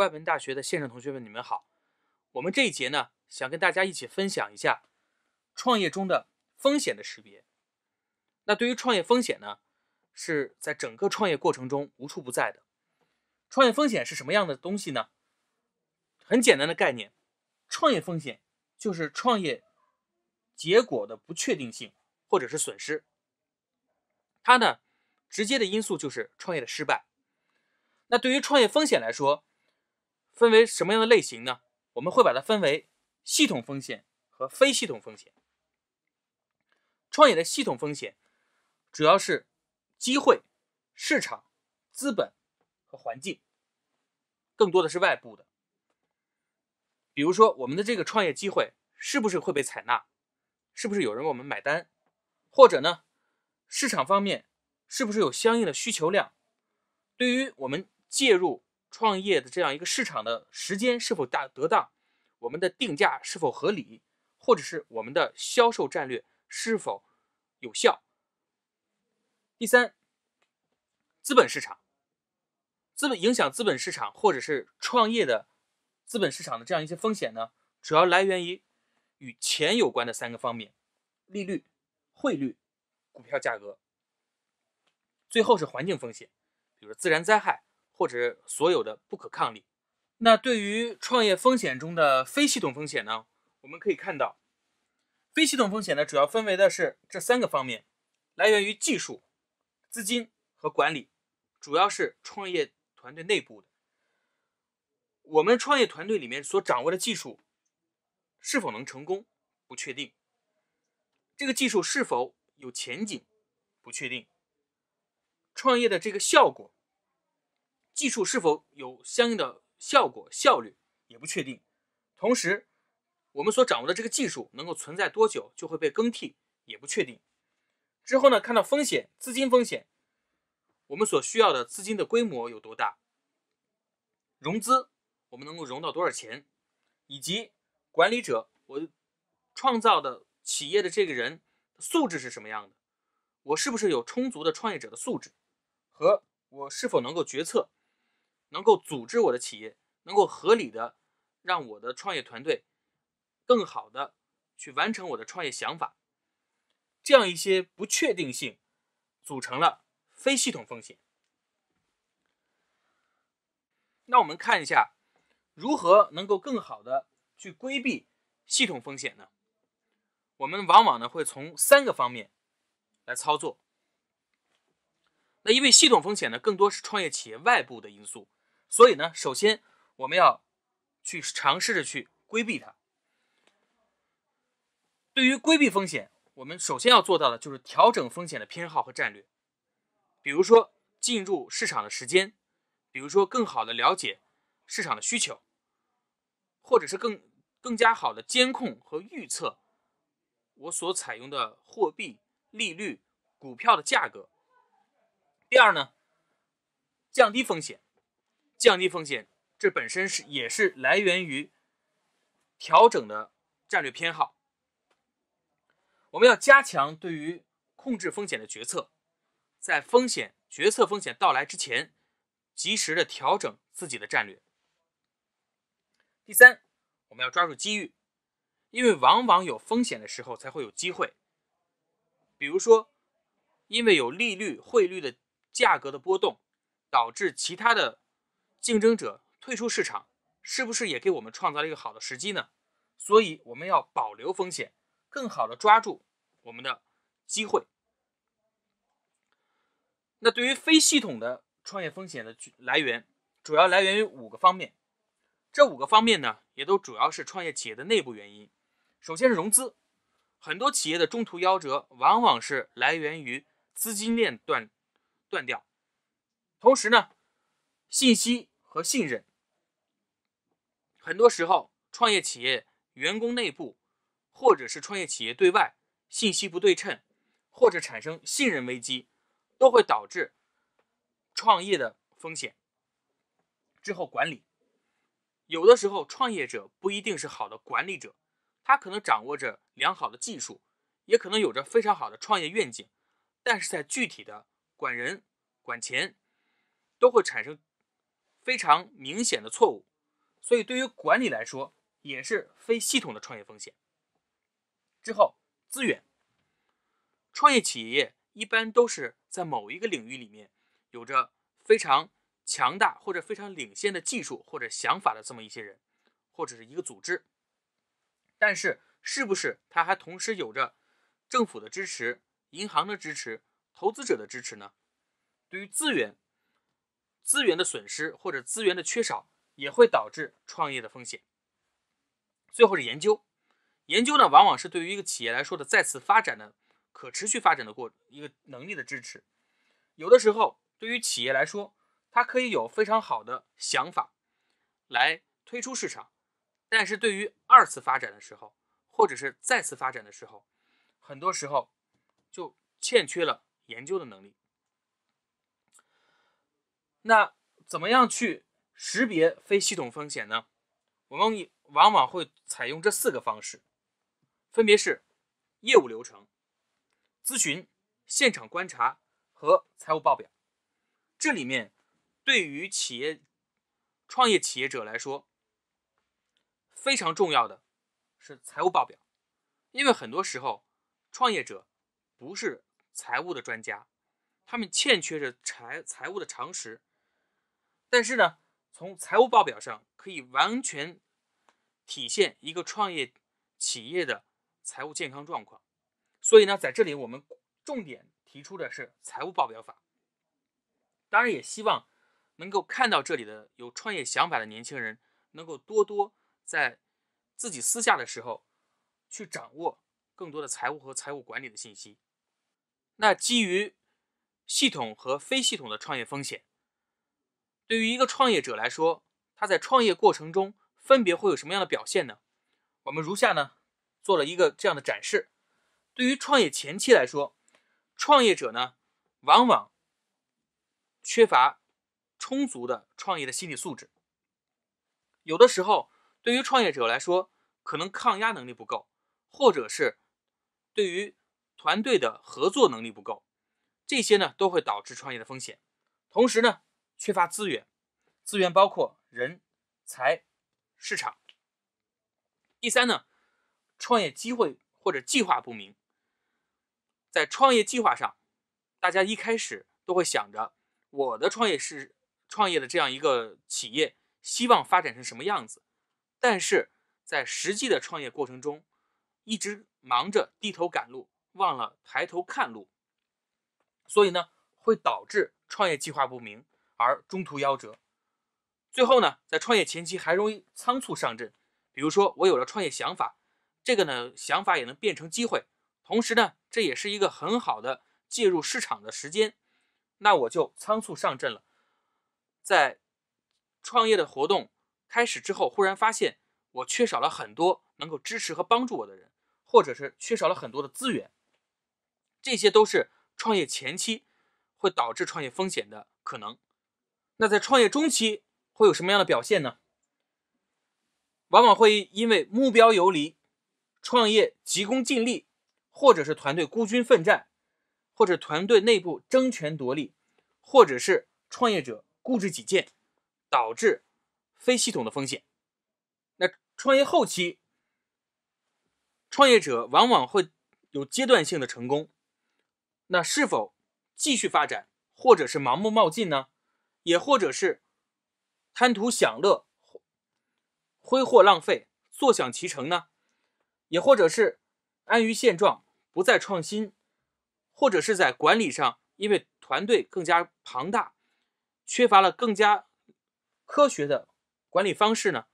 外文大学的线上同学们，你们好。我们这一节呢，想跟大家一起分享一下创业中的风险的识别。那对于创业风险呢，是在整个创业过程中无处不在的。创业风险是什么样的东西呢？很简单的概念，创业风险就是创业结果的不确定性或者是损失。它呢，直接的因素就是创业的失败。那对于创业风险来说，分为什么样的类型呢？我们会把它分为系统风险和非系统风险。创业的系统风险主要是机会、市场、资本和环境，更多的是外部的。比如说，我们的这个创业机会是不是会被采纳？是不是有人为我们买单？或者呢，市场方面是不是有相应的需求量？对于我们介入。创业的这样一个市场的时间是否大得当，我们的定价是否合理，或者是我们的销售战略是否有效？第三，资本市场，资本影响资本市场或者是创业的资本市场的这样一些风险呢，主要来源于与钱有关的三个方面：利率、汇率、股票价格。最后是环境风险，比如说自然灾害。或者所有的不可抗力，那对于创业风险中的非系统风险呢？我们可以看到，非系统风险呢主要分为的是这三个方面，来源于技术、资金和管理，主要是创业团队内部的。我们创业团队里面所掌握的技术是否能成功，不确定；这个技术是否有前景，不确定；创业的这个效果。技术是否有相应的效果、效率也不确定。同时，我们所掌握的这个技术能够存在多久，就会被更替，也不确定。之后呢？看到风险、资金风险，我们所需要的资金的规模有多大？融资，我们能够融到多少钱？以及管理者，我创造的企业的这个人素质是什么样的？我是不是有充足的创业者的素质？和我是否能够决策？能够组织我的企业，能够合理的让我的创业团队更好的去完成我的创业想法，这样一些不确定性组成了非系统风险。那我们看一下如何能够更好的去规避系统风险呢？我们往往呢会从三个方面来操作。那因为系统风险呢更多是创业企业外部的因素。所以呢，首先我们要去尝试着去规避它。对于规避风险，我们首先要做到的就是调整风险的偏好和战略，比如说进入市场的时间，比如说更好的了解市场的需求，或者是更更加好的监控和预测我所采用的货币、利率、股票的价格。第二呢，降低风险。降低风险，这本身是也是来源于调整的战略偏好。我们要加强对于控制风险的决策，在风险决策风险到来之前，及时的调整自己的战略。第三，我们要抓住机遇，因为往往有风险的时候才会有机会。比如说，因为有利率、汇率的价格的波动，导致其他的。竞争者退出市场，是不是也给我们创造了一个好的时机呢？所以我们要保留风险，更好的抓住我们的机会。那对于非系统的创业风险的来源，主要来源于五个方面。这五个方面呢，也都主要是创业企业的内部原因。首先是融资，很多企业的中途夭折，往往是来源于资金链断断掉。同时呢，信息。和信任，很多时候，创业企业员工内部，或者是创业企业对外信息不对称，或者产生信任危机，都会导致创业的风险。之后管理，有的时候创业者不一定是好的管理者，他可能掌握着良好的技术，也可能有着非常好的创业愿景，但是在具体的管人、管钱，都会产生。非常明显的错误，所以对于管理来说也是非系统的创业风险。之后资源，创业企业一般都是在某一个领域里面有着非常强大或者非常领先的技术或者想法的这么一些人，或者是一个组织。但是，是不是他还同时有着政府的支持、银行的支持、投资者的支持呢？对于资源。资源的损失或者资源的缺少也会导致创业的风险。最后是研究，研究呢往往是对于一个企业来说的再次发展、的可持续发展的过一个能力的支持。有的时候对于企业来说，它可以有非常好的想法来推出市场，但是对于二次发展的时候或者是再次发展的时候，很多时候就欠缺了研究的能力。那怎么样去识别非系统风险呢？我们往往会采用这四个方式，分别是业务流程、咨询、现场观察和财务报表。这里面对于企业、创业企业者来说，非常重要的是财务报表，因为很多时候创业者不是财务的专家，他们欠缺着财财务的常识。但是呢，从财务报表上可以完全体现一个创业企业的财务健康状况。所以呢，在这里我们重点提出的是财务报表法。当然，也希望能够看到这里的有创业想法的年轻人，能够多多在自己私下的时候去掌握更多的财务和财务管理的信息。那基于系统和非系统的创业风险。对于一个创业者来说，他在创业过程中分别会有什么样的表现呢？我们如下呢做了一个这样的展示。对于创业前期来说，创业者呢往往缺乏充足的创业的心理素质。有的时候，对于创业者来说，可能抗压能力不够，或者是对于团队的合作能力不够，这些呢都会导致创业的风险。同时呢。缺乏资源，资源包括人、才、市场。第三呢，创业机会或者计划不明。在创业计划上，大家一开始都会想着我的创业是创业的这样一个企业，希望发展成什么样子，但是在实际的创业过程中，一直忙着低头赶路，忘了抬头看路，所以呢，会导致创业计划不明。而中途夭折，最后呢，在创业前期还容易仓促上阵。比如说，我有了创业想法，这个呢，想法也能变成机会，同时呢，这也是一个很好的介入市场的时间。那我就仓促上阵了，在创业的活动开始之后，忽然发现我缺少了很多能够支持和帮助我的人，或者是缺少了很多的资源，这些都是创业前期会导致创业风险的可能。那在创业中期会有什么样的表现呢？往往会因为目标游离、创业急功近利，或者是团队孤军奋战，或者团队内部争权夺利，或者是创业者固执己见，导致非系统的风险。那创业后期，创业者往往会有阶段性的成功。那是否继续发展，或者是盲目冒进呢？也或者是贪图享乐、挥霍浪费、坐享其成呢？也或者是安于现状、不再创新，或者是在管理上因为团队更加庞大，缺乏了更加科学的管理方式呢？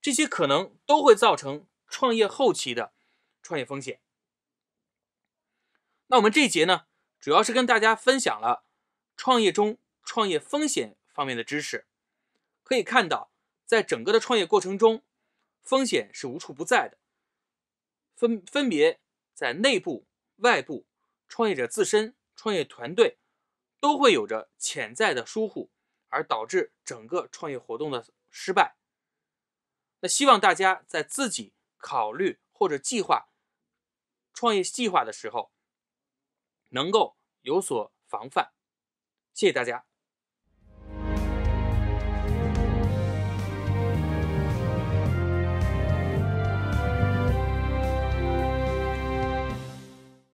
这些可能都会造成创业后期的创业风险。那我们这一节呢，主要是跟大家分享了创业中。创业风险方面的知识，可以看到，在整个的创业过程中，风险是无处不在的。分分别在内部、外部，创业者自身、创业团队，都会有着潜在的疏忽，而导致整个创业活动的失败。那希望大家在自己考虑或者计划创业计划的时候，能够有所防范。谢谢大家。